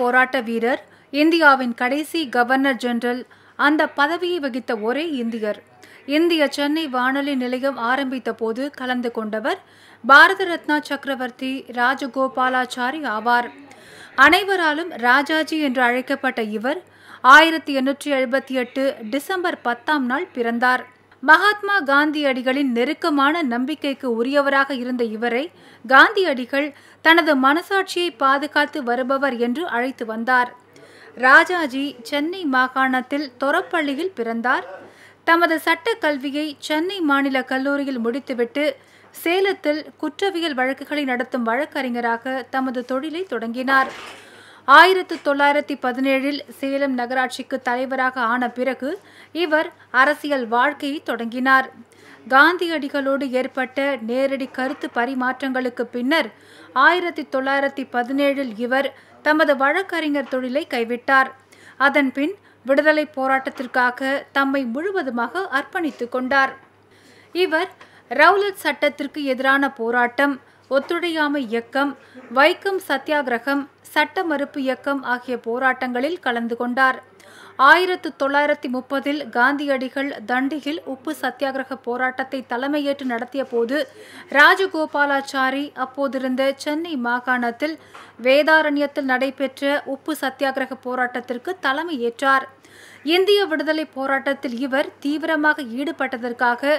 போராட்ட வீரர் இந்தியாவின் கடைசி கவர்னர் ஜெனரல் அந்த பதவியை வகித்த ஒரே இந்தியர் இந்திய சென்னை வானொலி நிலையம் ஆரம்பித்த போது கலந்து கொண்டவர் பாரத ரத்னா சக்கரவர்த்தி ராஜகோபாலாச்சாரி ஆவார் அனைவராலும் ராஜாஜி என்று அழைக்கப்பட்ட இவர் ஆயிரத்தி எண்ணூற்றி எழுபத்தி எட்டு டிசம்பர் பத்தாம் நாள் பிறந்தார் மகாத்மா காந்தியடிகளின் நெருக்கமான நம்பிக்கைக்கு உரியவராக இருந்த இவரை காந்தியடிகள் தனது மனசாட்சியை பாதுகாத்து வருபவர் என்று அழைத்து வந்தார் ராஜாஜி சென்னை மாகாணத்தில் தொரப்பள்ளியில் பிறந்தார் தமது சட்ட கல்வியை சென்னை மாநில கல்லூரியில் முடித்துவிட்டு சேலத்தில் குற்றவியல் வழக்குகளை நடத்தும் வழக்கறிஞராக தமது தொழிலை தொடங்கினார் ஆயிரத்து தொள்ளாயிரத்தி பதினேழில் சேலம் நகராட்சிக்கு தலைவராக ஆன பிறகு இவர் அரசியல் வாழ்க்கையை தொடங்கினார் காந்தியடிகளோடு ஏற்பட்ட நேரடி கருத்து பரிமாற்றங்களுக்கு பின்னர் ஆயிரத்தி தொள்ளாயிரத்தி பதினேழில் இவர் தமது வழக்கறிஞர் தொழிலை கைவிட்டார் அதன்பின் விடுதலை போராட்டத்திற்காக தம்மை முழுவதுமாக அர்ப்பணித்துக் கொண்டார் இவர் ரவுலத் சட்டத்திற்கு எதிரான போராட்டம் ஒத்துழையாமை இயக்கம் வைக்கம் சத்தியாகிரகம் சட்ட மறுப்பு இயக்கம் ஆகிய போராட்டங்களில் கலந்து கொண்டார் ஆயிரத்து தொள்ளாயிரத்தி முப்பதில் காந்தியடிகள் தண்டியில் உப்பு சத்தியாகிரக போராட்டத்தை தலைமையேற்று நடத்திய போது ராஜகோபாலாச்சாரி அப்போதிருந்த சென்னை மாகாணத்தில் வேதாரண்யத்தில் நடைபெற்ற உப்பு சத்தியாகிரக போராட்டத்திற்கு தலைமையேற்றார் இந்திய விடுதலை போராட்டத்தில் இவர் தீவிரமாக ஈடுபட்டதற்காக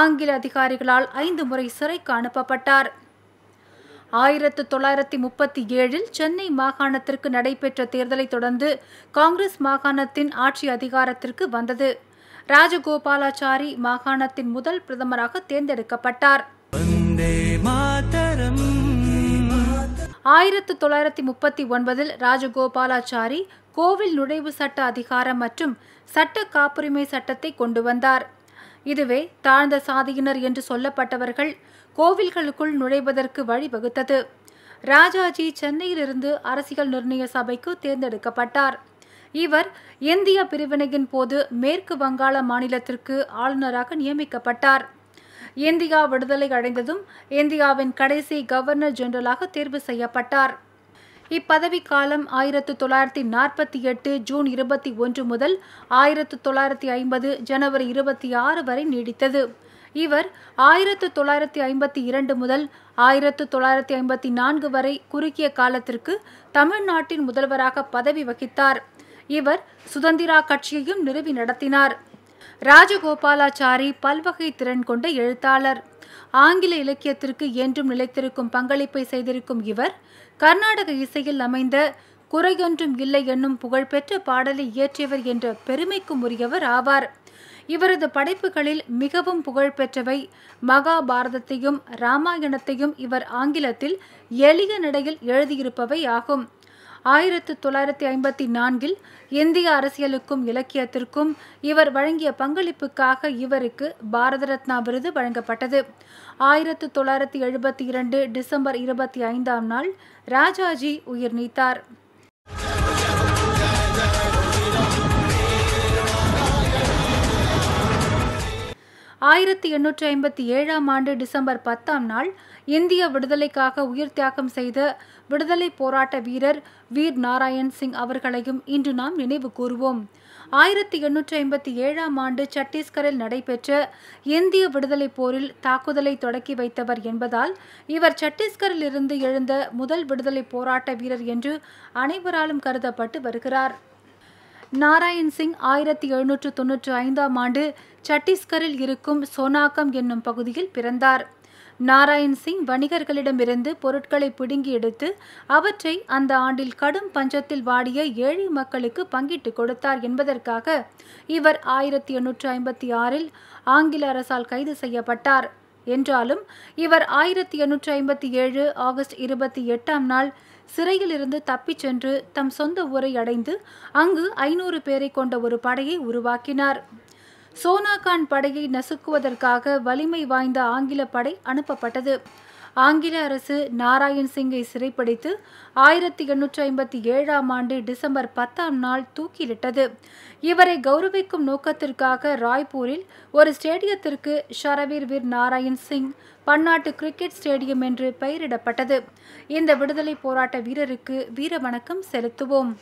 ஆங்கில அதிகாரிகளால் ஐந்து முறை சிறைக்கு அனுப்பப்பட்டார் ஆயிரத்து தொள்ளாயிரத்தி முப்பத்தி ஏழில் சென்னை மாகாணத்திற்கு நடைபெற்ற தேர்தலை தொடர்ந்து காங்கிரஸ் மாகாணத்தின் ஆட்சி அதிகாரத்திற்கு வந்தது ராஜகோபாலாச்சாரி மாகாணத்தின் முதல் பிரதமராக தேர்ந்தெடுக்கப்பட்டார் ஆயிரத்து தொள்ளாயிரத்தி முப்பத்தி ஒன்பதில் ராஜகோபாலாச்சாரி கோவில் நுழைவு சட்ட அதிகாரம் மற்றும் சட்ட காப்புரிமை சட்டத்தை கொண்டு வந்தார் இதுவே தாழ்ந்த சாதியினர் என்று சொல்லப்பட்டவர்கள் கோவில்களுக்குள் நுழைவதற்கு வழிவகுத்தது ராஜாஜி சென்னையிலிருந்து அரசியல் நிர்ணய சபைக்கு தேர்ந்தெடுக்கப்பட்டார் இவர் இந்திய பிரிவினையின் போது மேற்கு வங்காள மாநிலத்திற்கு ஆளுநராக நியமிக்கப்பட்டார் இந்தியா விடுதலை அடைந்ததும் இந்தியாவின் கடைசி கவர்னர் ஜெனரலாக தேர்வு செய்யப்பட்டார் இப்பதவி காலம் ஆயிரத்து தொள்ளாயிரத்தி நாற்பத்தி எட்டு ஜூன் இருபத்தி ஒன்று முதல் ஆயிரத்து தொள்ளாயிரத்தி ஐம்பது ஜனவரி இருபத்தி ஆறு வரை நீடித்தது இவர் ஆயிரத்து தொள்ளாயிரத்தி ஐம்பத்தி இரண்டு முதல் ஆயிரத்து தொள்ளாயிரத்தி ஐம்பத்தி நான்கு வரை குறுகிய காலத்திற்கு தமிழ்நாட்டின் முதல்வராக பதவி வகித்தார் இவர் சுதந்திரா கட்சியையும் நிறுவி நடத்தினார் ராஜகோபாலாச்சாரி பல்வகை திறன் கொண்ட எழுத்தாளர் ஆங்கில இலக்கியத்திற்கு என்றும் நிலைத்திருக்கும் பங்களிப்பை செய்திருக்கும் இவர் கர்நாடக இசையில் அமைந்த குறையொன்றும் இல்லை என்னும் புகழ்பெற்ற பாடலை இயற்றியவர் என்ற பெருமைக்கும் உரியவர் ஆவார் இவரது படைப்புகளில் மிகவும் புகழ்பெற்றவை மகாபாரதத்தையும் ராமாயணத்தையும் இவர் ஆங்கிலத்தில் எளிய நடையில் எழுதியிருப்பவை ஆகும் ஆயிரத்து தொள்ளாயிரத்தி ஐம்பத்தி நான்கில் இந்திய அரசியலுக்கும் இலக்கியத்திற்கும் இவர் வழங்கிய பங்களிப்புக்காக இவருக்கு பாரத ரத்னா விருது வழங்கப்பட்டது ஆயிரத்து தொள்ளாயிரத்தி எழுபத்தி இரண்டு டிசம்பர் இருபத்தி ஐந்தாம் நாள் ராஜாஜி உயிர் நீத்தார் ஆயிரத்தி எண்ணூற்றி ஐம்பத்தி ஏழாம் ஆண்டு டிசம்பர் பத்தாம் நாள் இந்திய விடுதலைக்காக உயிர் தியாகம் செய்த விடுதலை போராட்ட வீரர் வீர் நாராயண் சிங் அவர்களையும் இன்று நாம் நினைவு கூறுவோம் ஆயிரத்தி எண்ணூற்றி ஐம்பத்தி ஏழாம் ஆண்டு சத்தீஸ்கரில் நடைபெற்ற இந்திய விடுதலை போரில் தாக்குதலை தொடக்கி வைத்தவர் என்பதால் இவர் சத்தீஸ்கரில் இருந்து எழுந்த முதல் விடுதலை போராட்ட வீரர் என்று அனைவராலும் கருதப்பட்டு வருகிறார் நாராயண் சிங் ஆயிரத்தி எழுநூற்று தொன்னூற்று ஐந்தாம் ஆண்டு சத்தீஸ்கரில் இருக்கும் சோனாக்கம் என்னும் பகுதியில் பிறந்தார் நாராயண் சிங் வணிகர்களிடமிருந்து பொருட்களை பிடுங்கி எடுத்து அவற்றை அந்த ஆண்டில் கடும் பஞ்சத்தில் வாடிய ஏழை மக்களுக்கு பங்கிட்டு கொடுத்தார் என்பதற்காக இவர் ஆயிரத்தி எண்ணூற்று ஐம்பத்தி ஆறில் ஆங்கில அரசால் கைது செய்யப்பட்டார் என்றாலும் இவர் ஆயிரத்தி எண்ணூற்றி ஐம்பத்தி ஏழு ஆகஸ்ட் இருபத்தி எட்டாம் நாள் சிறையிலிருந்து தப்பிச் சென்று தம் சொந்த ஊரை அடைந்து அங்கு ஐநூறு பேரை கொண்ட ஒரு படையை உருவாக்கினார் சோனாகான் படையை நசுக்குவதற்காக வலிமை வாய்ந்த ஆங்கில படை அனுப்பப்பட்டது ஆங்கில அரசு நாராயண் சிங்கை சிறைப்பிடித்து ஆயிரத்தி எண்ணூற்றி ஐம்பத்தி ஏழாம் ஆண்டு டிசம்பர் பத்தாம் நாள் தூக்கிலிட்டது இவரை கௌரவிக்கும் நோக்கத்திற்காக ராய்ப்பூரில் ஒரு ஸ்டேடியத்திற்கு ஷரவீர் வீர் நாராயண் சிங் பன்னாட்டு கிரிக்கெட் ஸ்டேடியம் என்று பெயரிடப்பட்டது இந்த விடுதலை போராட்ட வீரருக்கு வீர வணக்கம் செலுத்துவோம்